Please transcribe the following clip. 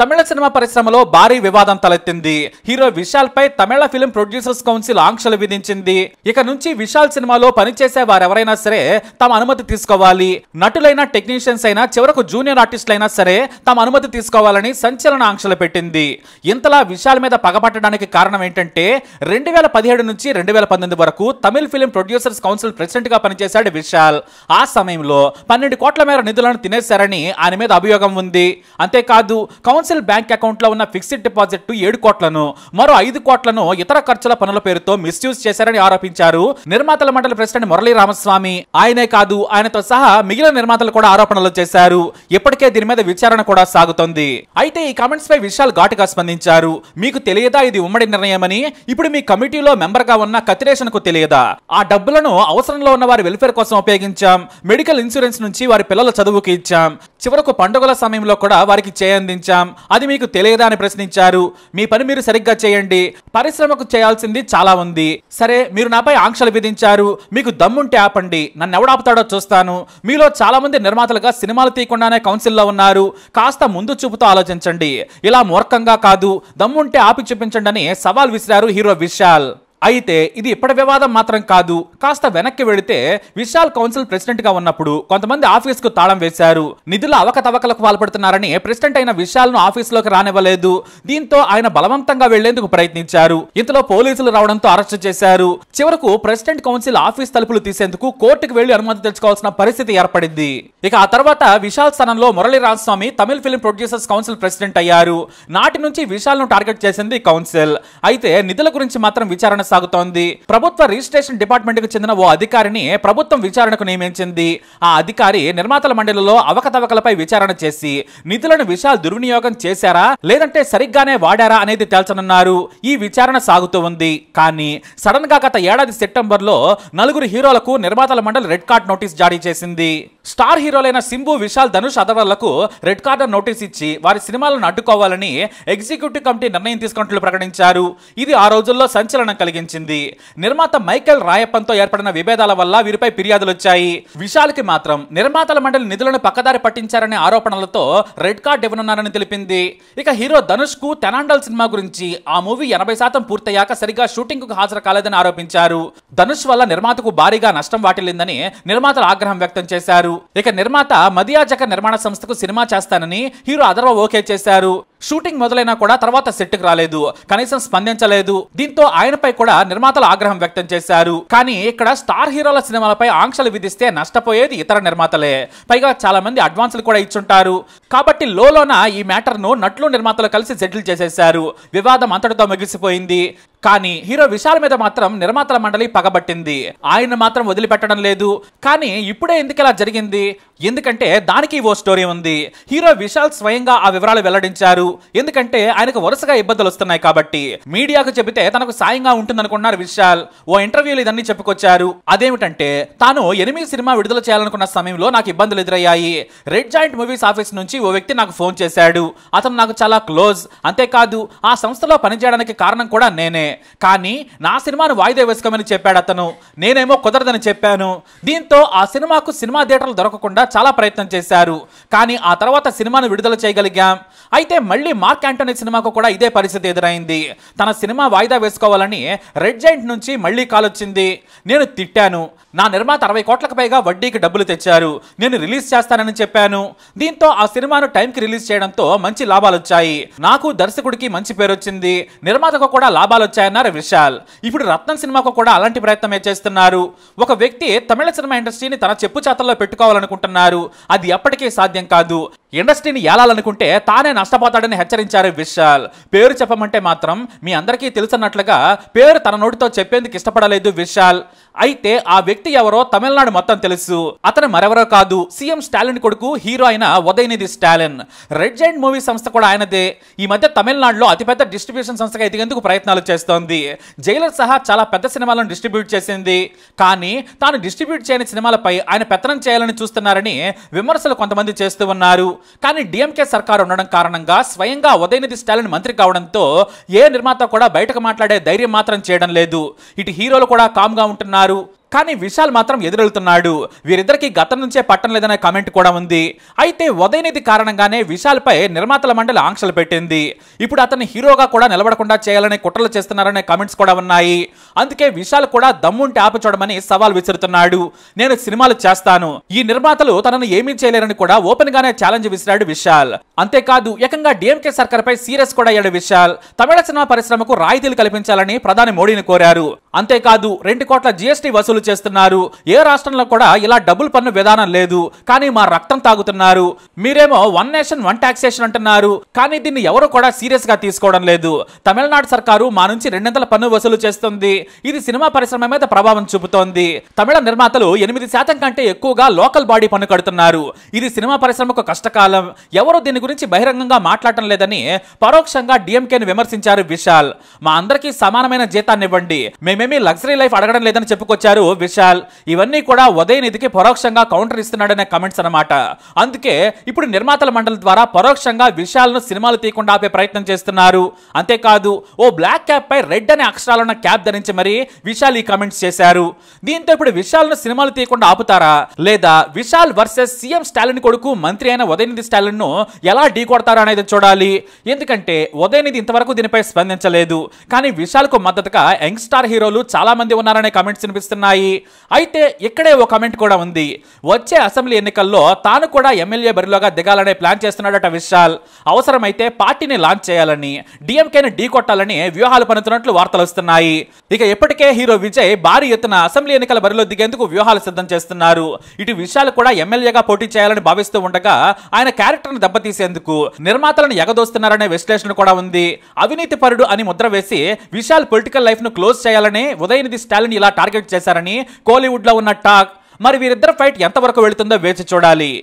తమిళ cinema పరిశ్రమలో భారీ వివాదం తలెత్తింది హీరో విశాల్ పై తమిళ ఫిలిం ప్రొడ్యూసర్స్ కౌన్సిల్ ఆంక్షలు విధించింది ఇక నుంచి విశాల్ సినిమాలో పనిచేసే వారెవరైనా సరే తమ అనుమతి తీసుకోవాలి నటులైన టెక్నీషియన్స్ అయినా చివరకు జూనియర్ ఆర్టిస్టులైనా సరే తమ అనుమతి తీసుకోవాలని సంచలన ఆంక్షలు పెట్టింది ఇంతలా విశాల్ మీద పగబట్టడానికి కారణం ఏంటంటే రెండు వేల పదిహేడు నుంచి రెండు వేల పంతొమ్మిది వరకు Tamil film producers council president గా పనిచేశాడు విశాల్ ఆ సమయంలో పన్నెండు కోట్ల మేర నిధులను తినేశారని ఆయన మీద అభియోగం ఉంది అంతేకాదు కౌన్సిల్ కమర్షియల్ బ్యాంక్ అకౌంట్లో ఉన్న ఫిక్స్డ్ డిపాజిట్ ఏడు కోట్లను మరో ఐదు కోట్లను ఇతర ఖర్చుల పనుల పేరుతో మిస్యూజ్ చేశారని ఆరోపించారు నిర్మాతల మండలి ప్రెసిడెంట్ మురళీ రామస్వామి ఆయనే కాదు ఆయనతో సహా మిగిలిన నిర్మాతలు కూడా ఆరోపణలు చేశారు ఇప్పటికే దీని మీద విచారణ కూడా సాగుతోంది అయితే ఈ కామెంట్స్ పై విశాల్ ఘాటుగా స్పందించారు మీకు తెలియదా ఇది ఉమ్మడి నిర్ణయమని ఇప్పుడు మీ కమిటీలో మెంబర్ గా ఉన్న కతిరేషన్ కు తెలియదా ఆ డబ్బులను అవసరంలో ఉన్న వారి వెల్ఫేర్ కోసం ఉపయోగించాం మెడికల్ ఇన్సూరెన్స్ నుంచి వారి పిల్లల చదువుకి ఇచ్చాం చివరకు పండుగల సమయంలో కూడా వారికి చేయందించాం అది మీకు తెలియదా అని ప్రశ్నించారు మీ పని మీరు సరిగ్గా చేయండి పరిశ్రమకు చేయాల్సింది చాలా ఉంది సరే మీరు నాపై ఆంక్షలు విధించారు మీకు దమ్ముంటే ఆపండి నన్ను ఎవడాపుతాడో చూస్తాను మీలో చాలా మంది నిర్మాతలుగా సినిమాలు తీయకుండానే కౌన్సిల్లో ఉన్నారు కాస్త ముందు చూపుతో ఆలోచించండి ఇలా మూర్ఖంగా కాదు దమ్ముంటే ఆపి చూపించండి అని సవాల్ విసిరారు హీరో విశాల్ అయితే ఇది ఇప్పటి వివాదం మాత్రం కాదు కాస్త వెనక్కి వెళితే విశాల్ కౌన్సిల్ ప్రెసిడెంట్ గా ఉన్నప్పుడు కొంతమంది ఆఫీస్ కు తాళం వేశారు నిధుల అవకతవకలకు పాల్పడుతున్నారని ప్రెసిడెంట్ అయిన విశాల్ ను ఆఫీస్ లోకి రానివ్వలేదు దీంతో ఆయన బలవంతంగా వెళ్లేందుకు ప్రయత్నించారు ఇంతలో పోలీసులు రావడంతో అరెస్టు చేశారు చివరకు ప్రెసిడెంట్ కౌన్సిల్ ఆఫీస్ తలుపులు తీసేందుకు కోర్టుకు వెళ్లి అనుమతి తెచ్చుకోవాల్సిన పరిస్థితి ఏర్పడింది ఇక ఆ తర్వాత విశాల్ స్థానంలో Murali Rajaswamy Tamil film producers council president అయ్యారు నాటి నుంచి విశాల్ ను టార్గెట్ చేసింది కౌన్సిల్ అయితే నిధుల గురించి మాత్రం విచారణ కొనసాగుతోంది ప్రభుత్వ రిజిస్ట్రేషన్ డిపార్ట్మెంట్ కు చెందిన ఓ అధికారిని ప్రభుత్వం విచారణకు నియమించింది ఆ అధికారి నిర్మాతల మండలిలో అవకతవకలపై విచారణ చేసి నిధులను విశాల్ దుర్వినియోగం చేశారా లేదంటే సరిగ్గానే వాడారా అనేది తేల్చనున్నారు ఈ విచారణ సాగుతూ ఉంది కానీ సడన్ గా గత ఏడాది సెప్టెంబర్ లో నలుగురు హీరోలకు నిర్మాతల మండలి రెడ్ కార్డ్ నోటీస్ జారీ చేసింది స్టార్ హీరోలైన సింబు విశాల్ ధనుష్ అధవర్లకు రెడ్ కార్డర్ నోటీస్ ఇచ్చి వారి సినిమాలను అడ్డుకోవాలని ఎగ్జిక్యూటివ్ కమిటీ నిర్ణయం తీసుకున్నట్లు ప్రకటించారు ఇది ఆ రోజుల్లో సంచలనం కలిగింది ప్రకటించింది నిర్మాత మైకేల్ రాయప్పన్తో ఏర్పడిన విభేదాల వల్ల వీరిపై ఫిర్యాదులు వచ్చాయి విశాల్కి మాత్రం నిర్మాతల మండలి నిధులను పక్కదారి పట్టించారనే ఆరోపణలతో రెడ్ కార్డ్ ఇవ్వనున్నారని తెలిపింది ఇక హీరో ధనుష్ కు తెనాండల్ సినిమా గురించి ఆ మూవీ ఎనభై శాతం పూర్తయ్యాక సరిగ్గా షూటింగ్ కు హాజరు కాలేదని ఆరోపించారు ధనుష్ వల్ల నిర్మాతకు భారీగా నష్టం వాటిల్లిందని నిర్మాతలు ఆగ్రహం వ్యక్తం చేశారు ఇక నిర్మాత మదియాజక నిర్మాణ సంస్థకు సినిమా చేస్తానని హీరో అదర్వ ఓకే చేశారు షూటింగ్ మొదలైనా కూడా తర్వాత సెట్కి రాలేదు కనీసం స్పందించలేదు దీంతో ఆయనపై కూడా నిర్మాతలు ఆగ్రహం వ్యక్తం చేశారు కానీ ఇక్కడ స్టార్ హీరోల సినిమాలపై ఆంక్షలు విధిస్తే నష్టపోయేది ఇతర నిర్మాతలే పైగా చాలా మంది అడ్వాన్సులు కూడా ఇచ్చుంటారు కాబట్టి లోలోన ఈ మ్యాటర్ను నట్లు నిర్మాతలు కలిసి సెటిల్ చేసేశారు వివాదం అంతటితో ముగిసిపోయింది కానీ హీరో విశాల్ మీద మాత్రం నిర్మాతల మండలి పగబట్టింది ఆయన మాత్రం వదిలిపెట్టడం లేదు కానీ ఇప్పుడే ఎందుకు ఇలా జరిగింది ఎందుకంటే దానికి ఓ స్టోరీ ఉంది హీరో విశాల్ స్వయంగా ఆ వివరాలు వెల్లడించారు ఎందుకంటే ఆయనకు వరుసగా ఇబ్బందులు వస్తున్నాయి కాబట్టి మీడియాకు చెబితే తనకు సాయంగా ఉంటుందనుకున్నారు విశాల్ ఓ ఇంటర్వ్యూలు ఇదన్నీ చెప్పుకొచ్చారు అదేమిటంటే తాను ఎనిమిది సినిమా విడుదల చేయాలనుకున్న సమయంలో నాకు ఇబ్బందులు ఎదురయ్యాయి రెడ్ జాయింట్ మూవీస్ ఆఫీస్ నుంచి ఓ వ్యక్తి నాకు ఫోన్ చేశాడు అతను నాకు చాలా క్లోజ్ అంతేకాదు ఆ సంస్థలో పనిచేయడానికి కారణం కూడా నేనే కానీ నా సినిమాను వాయిదా వేసుకోమని చెప్పాడు అతను నేనేమో కుదరదని చెప్పాను దీంతో ఆ సినిమాకు సినిమా థియేటర్లు దొరకకుండా చాలా ప్రయత్నం చేశారు కానీ ఆ తర్వాత సినిమాను విడుదల చేయగలిగాం అయితే మళ్ళీ మార్క్ యాంటోనీ సినిమాకు కూడా ఇదే పరిస్థితి ఎదురైంది తన సినిమా వాయిదా వేసుకోవాలని రెడ్ జైంట్ నుంచి మళ్ళీ కాల్ వచ్చింది నేను తిట్టాను నా నిర్మాత అరవై కోట్లకు పైగా వడ్డీకి డబ్బులు తెచ్చారు నేను రిలీజ్ చేస్తానని చెప్పాను దీంతో ఆ సినిమాను టైంకి రిలీజ్ చేయడంతో మంచి లాభాలు వచ్చాయి నాకు దర్శకుడికి మంచి పేరు వచ్చింది నిర్మాతకు కూడా లాభాలు వచ్చాయి అన్నారు విశాల్ ఇప్పుడు రత్నం సినిమాకు కూడా అలాంటి ప్రయత్నమే చేస్తున్నారు ఒక వ్యక్తి తమిళ సినిమా ఇండస్ట్రీని తన చెప్పు చేతల్లో పెట్టుకోవాలనుకుంటున్నారు అది ఎప్పటికీ సాధ్యం కాదు ఇండస్ట్రీని ఏలాలనుకుంటే తానే నష్టపోతాడని హెచ్చరించారు విశాల్ పేరు చెప్పమంటే మాత్రం మీ అందరికీ తెలుసన్నట్లుగా పేరు తన నోటితో చెప్పేందుకు ఇష్టపడలేదు విశాల్ అయితే ఆ వ్యక్తి ఎవరో తమిళనాడు మొత్తం తెలుసు అతను మరెవరో కాదు సీఎం స్టాలిన్ కొడుకు హీరో అయిన Udhayanidhi Stalin red giant movie సంస్థ కూడా ఆయనదే ఈ మధ్య తమిళనాడులో అతిపెద్ద డిస్ట్రిబ్యూషన్ సంస్థగా ఎదిగేందుకు ప్రయత్నాలు చేస్తోంది జైలర్ సహా చాలా పెద్ద సినిమాలను డిస్ట్రిబ్యూట్ చేసింది కానీ తాను డిస్ట్రిబ్యూట్ చేయని సినిమాలపై ఆయన పెత్తనం చేయాలని చూస్తున్నారని విమర్శలు కొంతమంది చేస్తూ ఉన్నారు కానీ డిఎంకే సర్కారు ఉండడం కారణంగా స్వయంగా ఉదయనిధి స్టాలిన్ మంత్రి కావడంతో ఏ నిర్మాత కూడా బయటకు మాట్లాడే ధైర్యం మాత్రం చేయడం లేదు ఇటు హీరోలు కూడా కామ్గా ఉంటున్నారు Bolsonaro కానీ విశాల్ మాత్రం ఎదురెళ్తున్నాడు వీరిద్దరికి గతం నుంచే పట్టం లేదనే కమెంట్ కూడా ఉంది అయితే ఉదయనిధి కారణంగానే విశాల్ పై నిర్మాతల మండలి ఆంక్షలు పెట్టింది ఇప్పుడు అతన్ని హీరోగా కూడా నిలబడకుండా చేయాలనే కుట్రలు చేస్తున్నారనే కమెంట్స్ కూడా ఉన్నాయి అందుకే విశాల్ కూడా దమ్ముంటే ఆపచూడమని సవాల్ విసురుతున్నాడు నేను సినిమాలు చేస్తాను ఈ నిర్మాతలు తనను ఏమీ చేయలేరని కూడా ఓపెన్ గానే ఛాలెంజ్ విసిరాడు విశాల్ అంతేకాదు ఏకంగా డిఎంకే సర్కార్ పై సీరియస్ కూడా అయ్యాడు విశాల్ తమిళ సినిమా పరిశ్రమకు రాయితీలు కల్పించాలని ప్రధాని మోడీని కోరారు అంతేకాదు రెండు కోట్ల జిఎస్టి వసూలు చేస్తున్నారు ఏ రాష్ట్రంలో కూడా ఇలా డబుల్ పన్ను విధానం లేదు కానీ మా రక్తం తాగుతున్నారు మీరేమో వన్ నేషన్ వన్ టాక్సేషన్ అంటున్నారు కానీ దీన్ని ఎవరు కూడా సీరియస్ గా తీసుకోవడం లేదు తమిళనాడు సర్కారు మా నుంచి రెండింతల పన్ను వసూలు చేస్తుంది ఇది సినిమా పరిశ్రమ మీద ప్రభావం చూపుతోంది తమిళ నిర్మాతలు ఎనిమిది శాతం కంటే ఎక్కువగా లోకల్ బాడీ పన్ను కడుతున్నారు ఇది సినిమా పరిశ్రమకు కష్టకాలం ఎవరు దీని గురించి బహిరంగంగా మాట్లాడటం లేదని పరోక్షంగా ని విమర్శించారు విశాల్ మా అందరికీ సమానమైన జీతాన్ని ఇవ్వండి మేమేమీ లగ్జరీ లైఫ్ అడగడం లేదని చెప్పుకొచ్చారు విశాల్ ఇవన్నీ కూడా ఉదయనిధికి పరోక్షంగా కౌంటర్ ఇస్తున్నాడనే కమెంట్స్ అనమాట అందుకే ఇప్పుడు నిర్మాతల మండలి ద్వారా పరోక్షంగా విశాల్ను సినిమాలు తీయకుండా ఆపే ప్రయత్నం చేస్తున్నారు అంతేకాదు ఓ బ్లాక్ క్యాప్ పై రెడ్ అనే అక్షరాలున్న క్యాప్ ధరించి మరి విశాల్ ఈ కమెంట్స్ చేశారు దీంతో ఇప్పుడు విశాల్ను సినిమాలు తీయకుండా ఆపుతారా లేదా విశాల్ వర్సెస్ సీఎం స్టాలిన్ కొడుకు మంత్రి అయిన ఉదయనిధి ను ఎలా ఢీ కొడతారా అనేది చూడాలి ఎందుకంటే ఉదయనిధి ఇంతవరకు దీనిపై స్పందించలేదు కానీ విశాల్ కు మద్దతుగా యంగ్ స్టార్ హీరోలు చాలా మంది ఉన్నారనే కమెంట్స్ వినిపిస్తున్నాయి ఉన్నాయి అయితే ఇక్కడే ఓ కమెంట్ కూడా ఉంది వచ్చే అసెంబ్లీ ఎన్నికల్లో తాను కూడా ఎమ్మెల్యే బరిలోగా దిగాలనే ప్లాన్ చేస్తున్నాడట విశాల్ అవసరమైతే పార్టీని లాంచ్ చేయాలని డిఎంకేని ఢీ కొట్టాలని వ్యూహాలు పనుతున్నట్లు వార్తలు వస్తున్నాయి ఇక ఇప్పటికే హీరో విజయ్ భారీ ఎత్తున అసెంబ్లీ ఎన్నికల బరిలో దిగేందుకు వ్యూహాలు సిద్ధం చేస్తున్నారు ఇటు విశాల్ కూడా ఎమ్మెల్యేగా పోటీ చేయాలని భావిస్తూ ఉండగా ఆయన క్యారెక్టర్ను దెబ్బతీసేందుకు నిర్మాతలను ఎగదోస్తున్నారనే విశ్లేషణ కూడా ఉంది అవినీతి పరుడు అని ముద్ర వేసి విశాల్ పొలిటికల్ లైఫ్ ను క్లోజ్ చేయాలని ఉదయనిధి స్టాలిన్ ఇలా టార్గెట్ చేశారని కానీ కోలీవుడ్లో ఉన్న టాక్ మరి వీరిద్దరు ఫైట్ ఎంతవరకు వెళుతుందో వేచి చూడాలి